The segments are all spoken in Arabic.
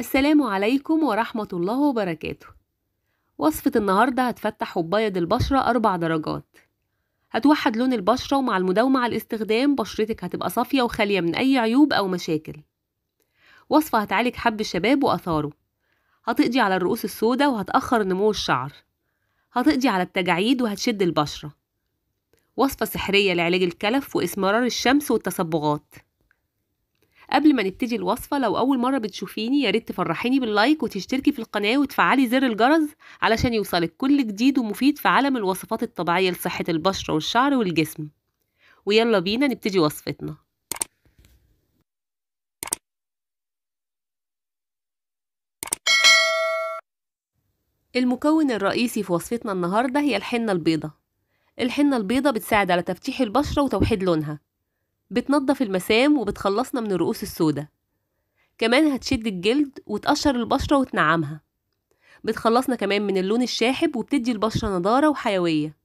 السلام عليكم ورحمة الله وبركاته وصفة النهاردة هتفتح وبيض البشرة أربع درجات هتوحد لون البشرة ومع المداومة على الاستخدام بشرتك هتبقى صافية وخالية من أي عيوب أو مشاكل وصفة هتعالج حب الشباب وأثاره هتقضي على الرؤوس السوداء وهتأخر نمو الشعر هتقضي على التجاعيد وهتشد البشرة وصفة سحرية لعلاج الكلف وإسمرار الشمس والتصبغات قبل ما نبتدي الوصفة لو أول مرة بتشوفيني يا ريت تفرحيني باللايك وتشتركي في القناة وتفعلي زر الجرس علشان يوصلك كل جديد ومفيد في عالم الوصفات الطبيعية لصحة البشرة والشعر والجسم ويلا بينا نبتدي وصفتنا المكون الرئيسي في وصفتنا النهاردة هي الحنة البيضة الحنة البيضة بتساعد على تفتيح البشرة وتوحيد لونها بتنضف المسام وبتخلصنا من الرؤوس السوداء كمان هتشد الجلد وتقشر البشرة وتنعمها بتخلصنا كمان من اللون الشاحب وبتدي البشرة نضارة وحيوية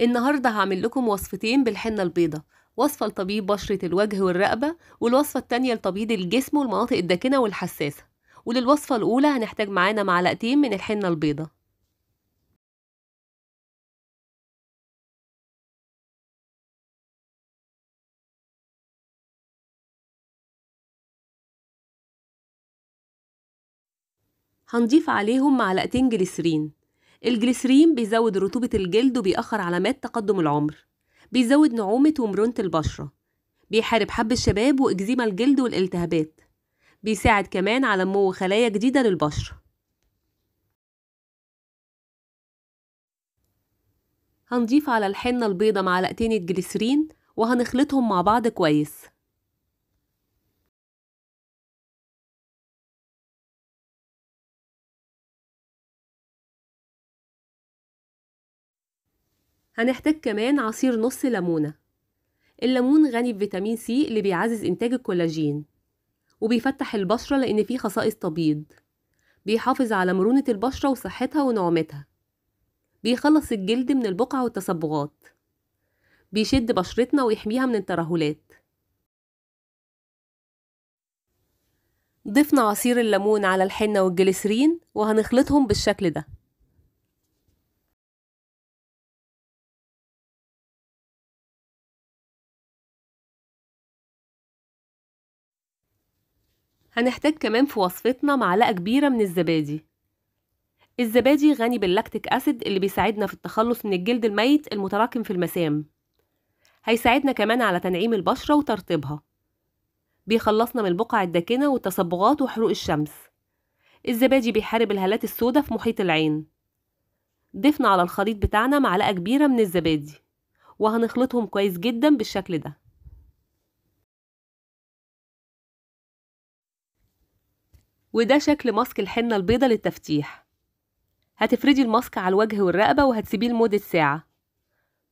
النهاردة هعمل لكم وصفتين بالحنة البيضة وصفة لطبيب بشرة الوجه والرقبة والوصفة التانية لطبيب الجسم والمناطق الداكنة والحساسة وللوصفة الأولى هنحتاج معانا معلقتين من الحنة البيضة هنضيف عليهم معلقتين جليسرين الجليسرين بيزود رطوبة الجلد وبيأخر علامات تقدم العمر بيزود نعومة ومرونة البشرة بيحارب حب الشباب وإكزيما الجلد والالتهابات بيساعد كمان على نمو خلايا جديدة للبشرة هنضيف على الحنة البيضة معلقتين الجليسرين وهنخلطهم مع بعض كويس هنحتاج كمان عصير نص ليمونة الليمون غني بفيتامين سي اللي بيعزز إنتاج الكولاجين وبيفتح البشرة لأن فيه خصائص تبيض بيحافظ على مرونة البشرة وصحتها ونعومتها بيخلص الجلد من البقع والتصبغات بيشد بشرتنا ويحميها من الترهلات ضفنا عصير الليمون على الحنة والجليسرين وهنخلطهم بالشكل ده هنحتاج كمان في وصفتنا معلقة كبيرة من الزبادي الزبادي غني باللاكتيك أسيد اللي بيساعدنا في التخلص من الجلد الميت المتراكم في المسام هيساعدنا كمان على تنعيم البشرة وترطيبها بيخلصنا من البقع الداكنة والتصبغات وحروق الشمس الزبادي بيحارب الهالات السوداء في محيط العين ضفنا على الخليط بتاعنا معلقة كبيرة من الزبادي وهنخلطهم كويس جدا بالشكل ده وده شكل ماسك الحنة البيضة للتفتيح هتفردي الماسك على الوجه والرقبة وهتسيبيه لمدة ساعة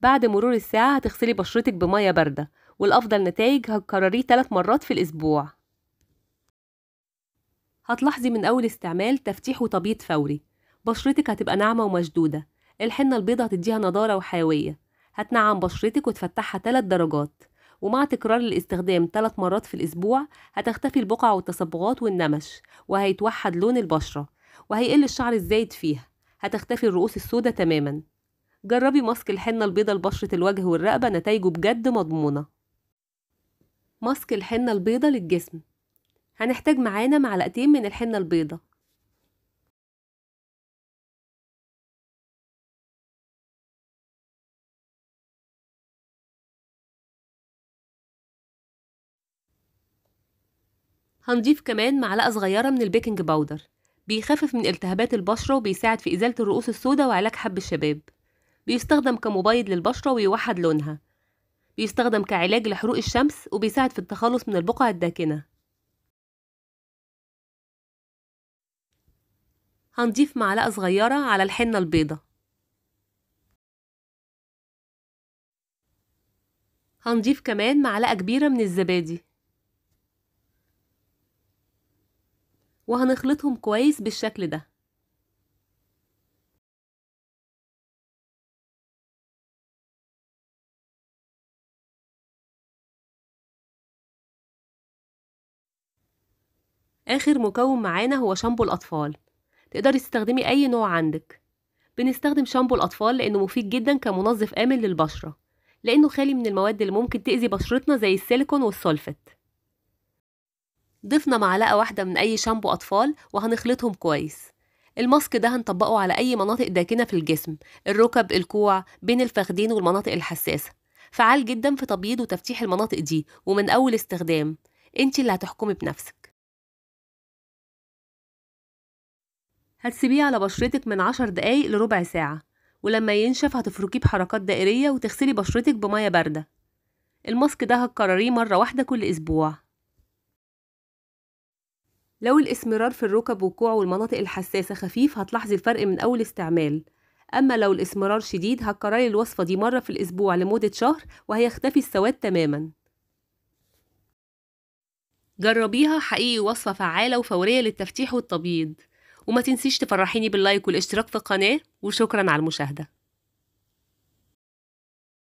بعد مرور الساعة هتغسلي بشرتك بمية باردة والأفضل نتائج هتكرريه ثلاث مرات في الأسبوع هتلاحظي من أول استعمال تفتيح وتبييض فوري بشرتك هتبقى ناعمة ومشدودة الحنة البيضة هتديها نضارة وحيوية هتنعم بشرتك وتفتحها ثلاث درجات ومع تكرار الاستخدام ثلاث مرات في الأسبوع هتختفي البقع والتصبغات والنمش وهيتوحد لون البشرة وهيقل الشعر الزايد فيها هتختفي الرؤوس السوداء تماما جربي ماسك الحنة البيضة لبشرة الوجه والرقبة نتائجه بجد مضمونة ماسك الحنة البيضة للجسم هنحتاج معانا معلقتين من الحنة البيضة هنضيف كمان معلقة صغيرة من البيكنج باودر بيخفف من التهابات البشرة وبيساعد في إزالة الرؤوس السوداء وعلاج حب الشباب بيستخدم كمبيض للبشرة ويوحد لونها بيستخدم كعلاج لحروق الشمس وبيساعد في التخلص من البقع الداكنة هنضيف معلقة صغيرة على الحنة البيضة هنضيف كمان معلقة كبيرة من الزبادي وهنخلطهم كويس بالشكل ده آخر مكون معانا هو شامبو الأطفال تقدري تستخدمي أي نوع عندك بنستخدم شامبو الأطفال لأنه مفيد جدا كمنظف آمن للبشرة لأنه خالي من المواد اللي ممكن تأذي بشرتنا زي السيليكون والسولفت ضفنا معلقة واحدة من أي شامبو أطفال وهنخلطهم كويس الماسك ده هنطبقه على أي مناطق داكنة في الجسم الركب الكوع بين الفخدين والمناطق الحساسة فعال جدا في تبييض وتفتيح المناطق دي ومن أول استخدام انت اللي هتحكمي بنفسك هتسيبيه على بشرتك من عشر دقايق لربع ساعة ولما ينشف هتفركيه بحركات دائرية وتغسلي بشرتك بمية باردة الماسك ده هتكرريه مرة واحدة كل أسبوع لو الاسمرار في الركب والكوع والمناطق الحساسة خفيف هتلاحظي الفرق من أول استعمال أما لو الاسمرار شديد هتكرري الوصفة دي مرة في الأسبوع لمدة شهر وهيختفي السواد تماما جربيها حقيقي وصفة فعالة وفورية للتفتيح والتبييض وما تنسيش تفرحيني باللايك والاشتراك في القناة وشكرا على المشاهدة